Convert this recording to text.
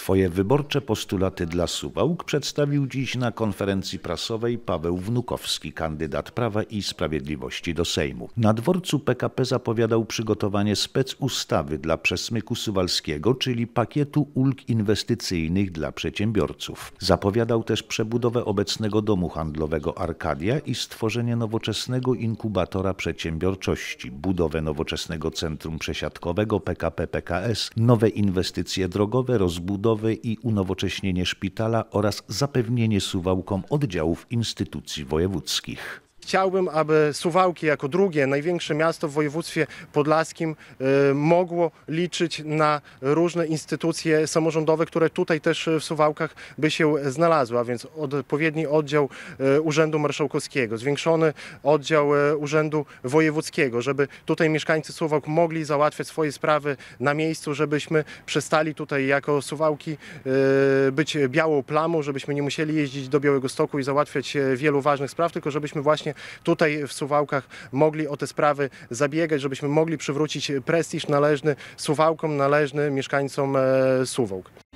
Swoje wyborcze postulaty dla Suwałk przedstawił dziś na konferencji prasowej Paweł Wnukowski, kandydat Prawa i Sprawiedliwości do Sejmu. Na dworcu PKP zapowiadał przygotowanie specustawy dla przesmyku suwalskiego, czyli pakietu ulg inwestycyjnych dla przedsiębiorców. Zapowiadał też przebudowę obecnego domu handlowego Arkadia i stworzenie nowoczesnego inkubatora przedsiębiorczości, budowę nowoczesnego centrum przesiadkowego PKP PKS, nowe inwestycje drogowe, rozbudowę odbudowy i unowocześnienie szpitala oraz zapewnienie suwałkom oddziałów instytucji wojewódzkich. Chciałbym, aby Suwałki jako drugie największe miasto w województwie podlaskim y, mogło liczyć na różne instytucje samorządowe, które tutaj też y, w Suwałkach by się znalazły, a więc odpowiedni oddział y, Urzędu Marszałkowskiego, zwiększony oddział Urzędu Wojewódzkiego, żeby tutaj mieszkańcy Suwałk mogli załatwiać swoje sprawy na miejscu, żebyśmy przestali tutaj jako Suwałki być białą plamą, żebyśmy nie musieli jeździć do Białego Stoku i załatwiać wielu ważnych spraw, tylko żebyśmy właśnie właśnie tutaj w Suwałkach mogli o te sprawy zabiegać, żebyśmy mogli przywrócić prestiż należny Suwałkom, należny mieszkańcom e, Suwałk.